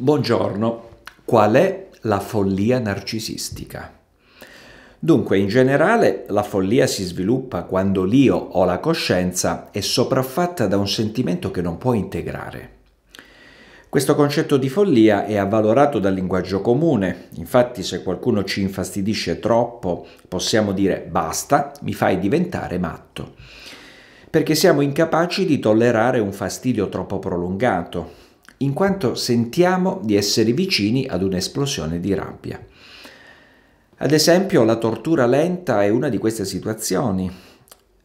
Buongiorno, qual è la follia narcisistica? Dunque, in generale, la follia si sviluppa quando l'io o la coscienza è sopraffatta da un sentimento che non può integrare. Questo concetto di follia è avvalorato dal linguaggio comune, infatti se qualcuno ci infastidisce troppo possiamo dire basta, mi fai diventare matto, perché siamo incapaci di tollerare un fastidio troppo prolungato, in quanto sentiamo di essere vicini ad un'esplosione di rabbia. Ad esempio, la tortura lenta è una di queste situazioni.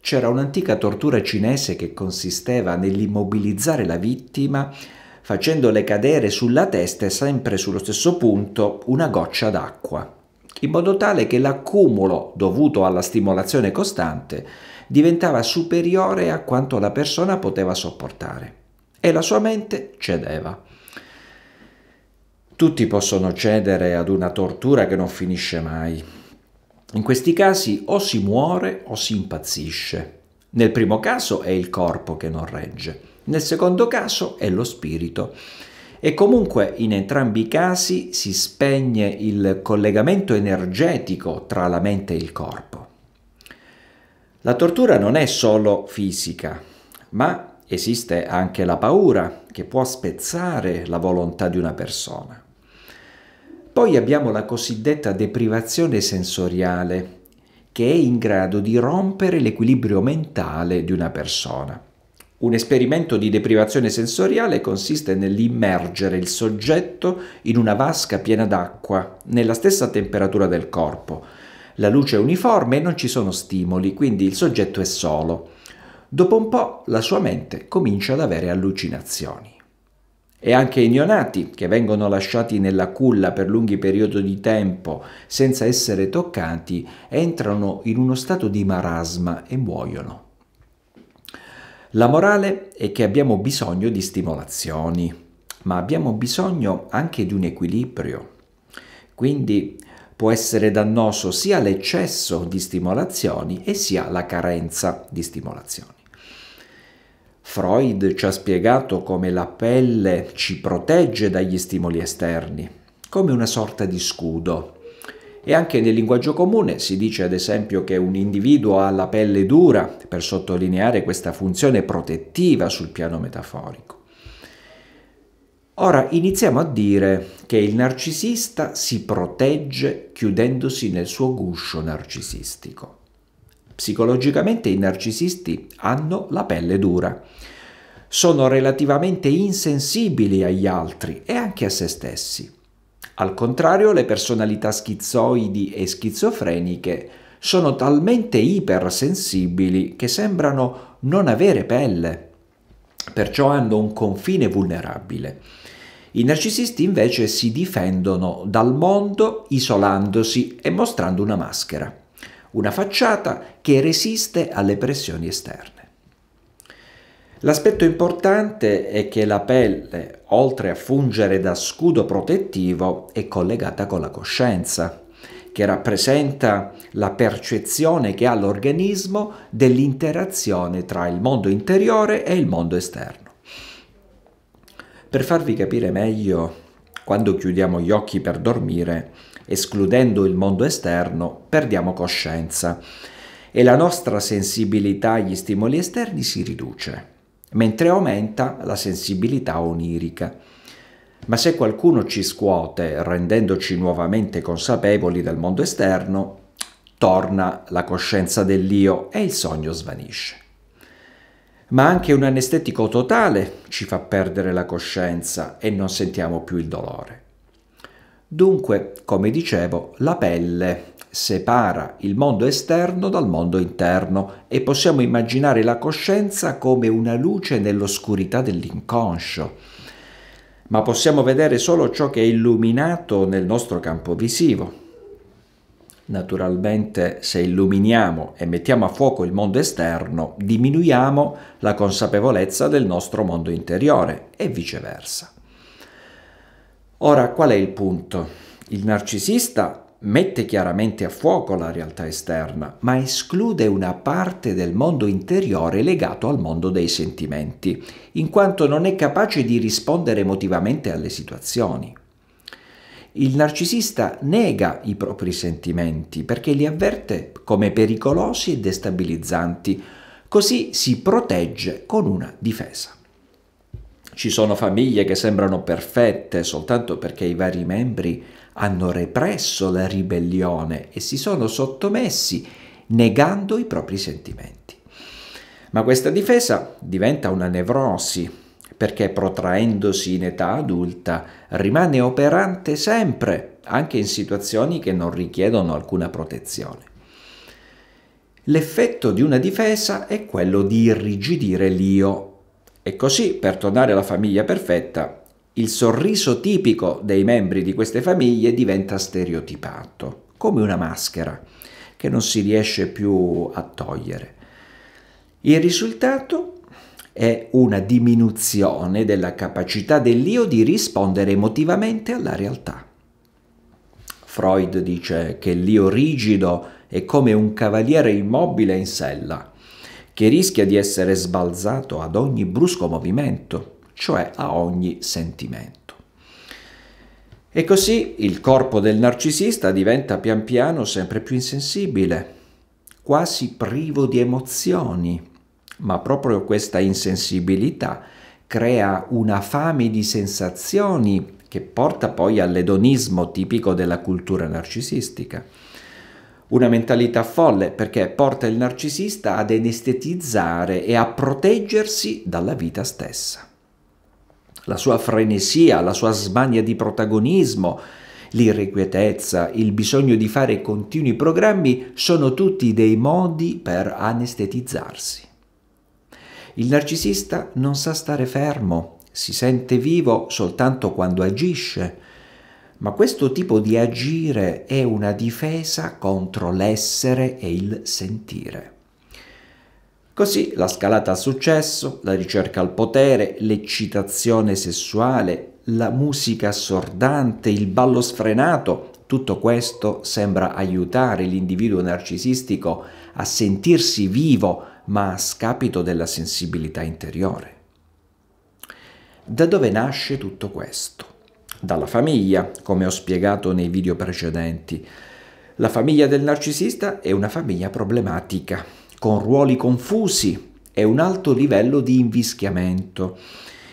C'era un'antica tortura cinese che consisteva nell'immobilizzare la vittima facendole cadere sulla testa e sempre sullo stesso punto una goccia d'acqua, in modo tale che l'accumulo dovuto alla stimolazione costante diventava superiore a quanto la persona poteva sopportare e la sua mente cedeva. Tutti possono cedere ad una tortura che non finisce mai. In questi casi o si muore o si impazzisce. Nel primo caso è il corpo che non regge, nel secondo caso è lo spirito. E comunque in entrambi i casi si spegne il collegamento energetico tra la mente e il corpo. La tortura non è solo fisica, ma esiste anche la paura che può spezzare la volontà di una persona. Poi abbiamo la cosiddetta deprivazione sensoriale che è in grado di rompere l'equilibrio mentale di una persona. Un esperimento di deprivazione sensoriale consiste nell'immergere il soggetto in una vasca piena d'acqua, nella stessa temperatura del corpo. La luce è uniforme e non ci sono stimoli, quindi il soggetto è solo. Dopo un po' la sua mente comincia ad avere allucinazioni. E anche i neonati, che vengono lasciati nella culla per lunghi periodi di tempo senza essere toccati, entrano in uno stato di marasma e muoiono. La morale è che abbiamo bisogno di stimolazioni, ma abbiamo bisogno anche di un equilibrio. Quindi può essere dannoso sia l'eccesso di stimolazioni e sia la carenza di stimolazioni. Freud ci ha spiegato come la pelle ci protegge dagli stimoli esterni, come una sorta di scudo. E anche nel linguaggio comune si dice ad esempio che un individuo ha la pelle dura per sottolineare questa funzione protettiva sul piano metaforico. Ora iniziamo a dire che il narcisista si protegge chiudendosi nel suo guscio narcisistico. Psicologicamente i narcisisti hanno la pelle dura. Sono relativamente insensibili agli altri e anche a se stessi. Al contrario, le personalità schizoidi e schizofreniche sono talmente ipersensibili che sembrano non avere pelle, perciò hanno un confine vulnerabile. I narcisisti invece si difendono dal mondo isolandosi e mostrando una maschera una facciata che resiste alle pressioni esterne. L'aspetto importante è che la pelle, oltre a fungere da scudo protettivo, è collegata con la coscienza, che rappresenta la percezione che ha l'organismo dell'interazione tra il mondo interiore e il mondo esterno. Per farvi capire meglio, quando chiudiamo gli occhi per dormire, escludendo il mondo esterno, perdiamo coscienza e la nostra sensibilità agli stimoli esterni si riduce, mentre aumenta la sensibilità onirica. Ma se qualcuno ci scuote rendendoci nuovamente consapevoli del mondo esterno, torna la coscienza dell'io e il sogno svanisce. Ma anche un anestetico totale ci fa perdere la coscienza e non sentiamo più il dolore. Dunque, come dicevo, la pelle separa il mondo esterno dal mondo interno e possiamo immaginare la coscienza come una luce nell'oscurità dell'inconscio ma possiamo vedere solo ciò che è illuminato nel nostro campo visivo. Naturalmente se illuminiamo e mettiamo a fuoco il mondo esterno, diminuiamo la consapevolezza del nostro mondo interiore e viceversa. Ora, qual è il punto? Il narcisista mette chiaramente a fuoco la realtà esterna, ma esclude una parte del mondo interiore legato al mondo dei sentimenti, in quanto non è capace di rispondere emotivamente alle situazioni. Il narcisista nega i propri sentimenti perché li avverte come pericolosi e destabilizzanti, così si protegge con una difesa. Ci sono famiglie che sembrano perfette soltanto perché i vari membri hanno represso la ribellione e si sono sottomessi negando i propri sentimenti. Ma questa difesa diventa una nevrosi perché protraendosi in età adulta rimane operante sempre, anche in situazioni che non richiedono alcuna protezione. L'effetto di una difesa è quello di irrigidire l'io e così, per tornare alla famiglia perfetta, il sorriso tipico dei membri di queste famiglie diventa stereotipato, come una maschera che non si riesce più a togliere. Il risultato è una diminuzione della capacità dell'io di rispondere emotivamente alla realtà. Freud dice che l'io rigido è come un cavaliere immobile in sella, che rischia di essere sbalzato ad ogni brusco movimento, cioè a ogni sentimento. E così il corpo del narcisista diventa pian piano sempre più insensibile, quasi privo di emozioni, ma proprio questa insensibilità crea una fame di sensazioni che porta poi all'edonismo tipico della cultura narcisistica. Una mentalità folle perché porta il narcisista ad anestetizzare e a proteggersi dalla vita stessa. La sua frenesia, la sua smania di protagonismo, l'irrequietezza, il bisogno di fare continui programmi sono tutti dei modi per anestetizzarsi. Il narcisista non sa stare fermo, si sente vivo soltanto quando agisce, ma questo tipo di agire è una difesa contro l'essere e il sentire. Così la scalata al successo, la ricerca al potere, l'eccitazione sessuale, la musica assordante, il ballo sfrenato, tutto questo sembra aiutare l'individuo narcisistico a sentirsi vivo, ma a scapito della sensibilità interiore. Da dove nasce tutto questo? dalla famiglia, come ho spiegato nei video precedenti. La famiglia del narcisista è una famiglia problematica, con ruoli confusi e un alto livello di invischiamento.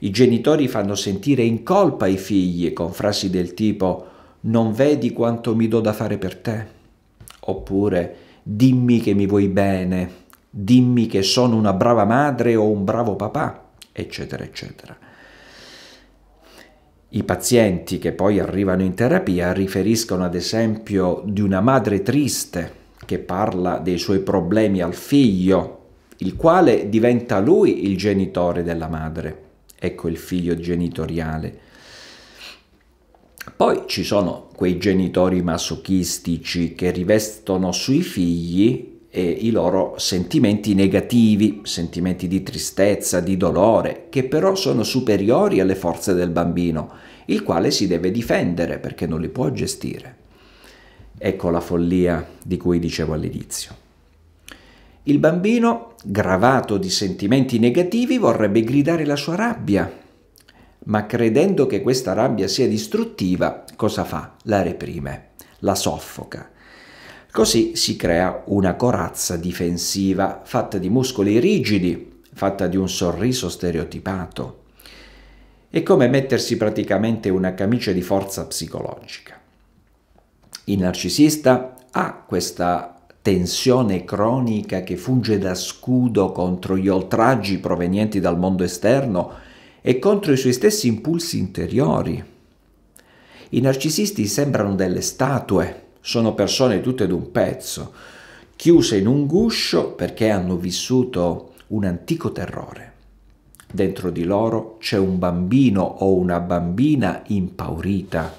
I genitori fanno sentire in colpa i figli con frasi del tipo non vedi quanto mi do da fare per te? Oppure dimmi che mi vuoi bene, dimmi che sono una brava madre o un bravo papà, eccetera, eccetera. I pazienti che poi arrivano in terapia riferiscono ad esempio di una madre triste che parla dei suoi problemi al figlio, il quale diventa lui il genitore della madre. Ecco il figlio genitoriale. Poi ci sono quei genitori masochistici che rivestono sui figli eh, i loro sentimenti negativi, sentimenti di tristezza, di dolore, che però sono superiori alle forze del bambino, il quale si deve difendere perché non li può gestire. Ecco la follia di cui dicevo all'inizio. Il bambino, gravato di sentimenti negativi, vorrebbe gridare la sua rabbia, ma credendo che questa rabbia sia distruttiva, cosa fa? La reprime, la soffoca Così si crea una corazza difensiva fatta di muscoli rigidi, fatta di un sorriso stereotipato. È come mettersi praticamente una camicia di forza psicologica. Il narcisista ha questa tensione cronica che funge da scudo contro gli oltraggi provenienti dal mondo esterno e contro i suoi stessi impulsi interiori. I narcisisti sembrano delle statue sono persone tutte d'un pezzo, chiuse in un guscio perché hanno vissuto un antico terrore. Dentro di loro c'è un bambino o una bambina impaurita,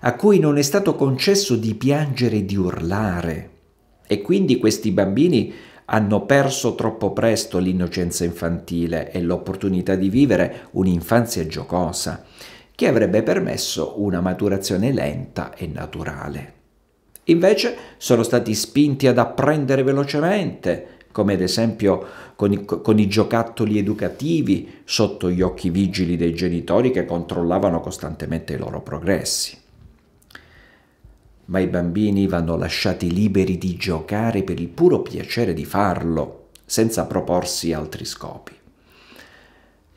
a cui non è stato concesso di piangere e di urlare. E quindi questi bambini hanno perso troppo presto l'innocenza infantile e l'opportunità di vivere un'infanzia giocosa, che avrebbe permesso una maturazione lenta e naturale. Invece sono stati spinti ad apprendere velocemente, come ad esempio con i, con i, giocattoli educativi sotto gli occhi vigili dei genitori che controllavano costantemente i loro progressi. Ma i bambini vanno lasciati liberi di giocare per il puro piacere di farlo, senza proporsi altri scopi.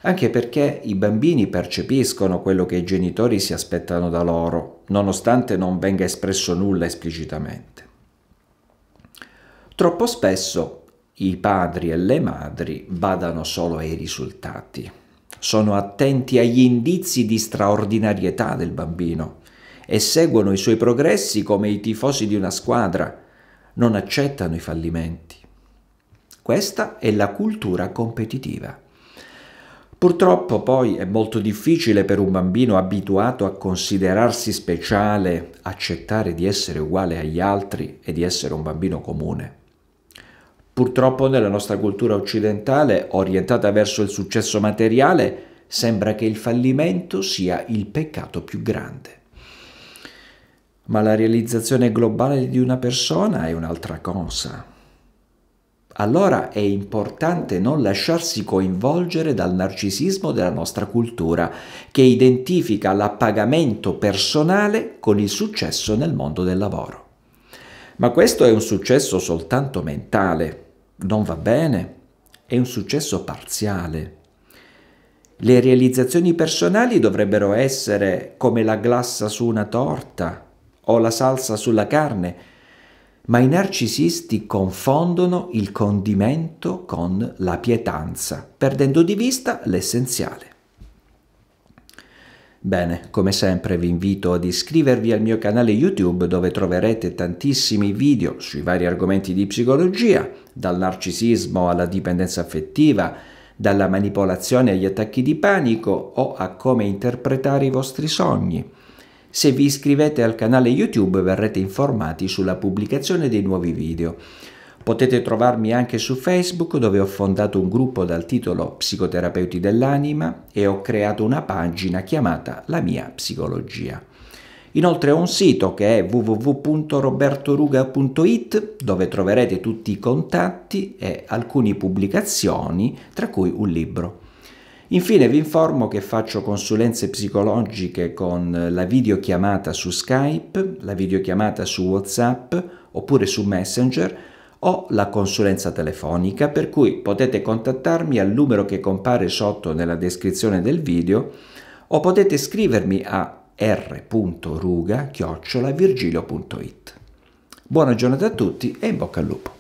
Anche perché i bambini percepiscono quello che i genitori si aspettano da loro nonostante non venga espresso nulla esplicitamente. Troppo spesso i padri e le madri badano solo ai risultati, sono attenti agli indizi di straordinarietà del bambino e seguono i suoi progressi come i tifosi di una squadra, non accettano i fallimenti. Questa è la cultura competitiva. Purtroppo poi è molto difficile per un bambino abituato a considerarsi speciale accettare di essere uguale agli altri e di essere un bambino comune. Purtroppo nella nostra cultura occidentale, orientata verso il successo materiale, sembra che il fallimento sia il peccato più grande. Ma la realizzazione globale di una persona è un'altra cosa allora è importante non lasciarsi coinvolgere dal narcisismo della nostra cultura, che identifica l'appagamento personale con il successo nel mondo del lavoro. Ma questo è un successo soltanto mentale, non va bene, è un successo parziale. Le realizzazioni personali dovrebbero essere come la glassa su una torta o la salsa sulla carne, ma i narcisisti confondono il condimento con la pietanza, perdendo di vista l'essenziale. Bene, come sempre vi invito ad iscrivervi al mio canale YouTube dove troverete tantissimi video sui vari argomenti di psicologia, dal narcisismo alla dipendenza affettiva, dalla manipolazione agli attacchi di panico o a come interpretare i vostri sogni. Se vi iscrivete al canale YouTube verrete informati sulla pubblicazione dei nuovi video. Potete trovarmi anche su Facebook dove ho fondato un gruppo dal titolo Psicoterapeuti dell'anima e ho creato una pagina chiamata La mia psicologia. Inoltre ho un sito che è www.robertoruga.it dove troverete tutti i contatti e alcune pubblicazioni, tra cui un libro. Infine vi informo che faccio consulenze psicologiche con la videochiamata su Skype, la videochiamata su WhatsApp oppure su Messenger o la consulenza telefonica per cui potete contattarmi al numero che compare sotto nella descrizione del video o potete scrivermi a r.ruga.virgilio.it. Buona giornata a tutti e in bocca al lupo!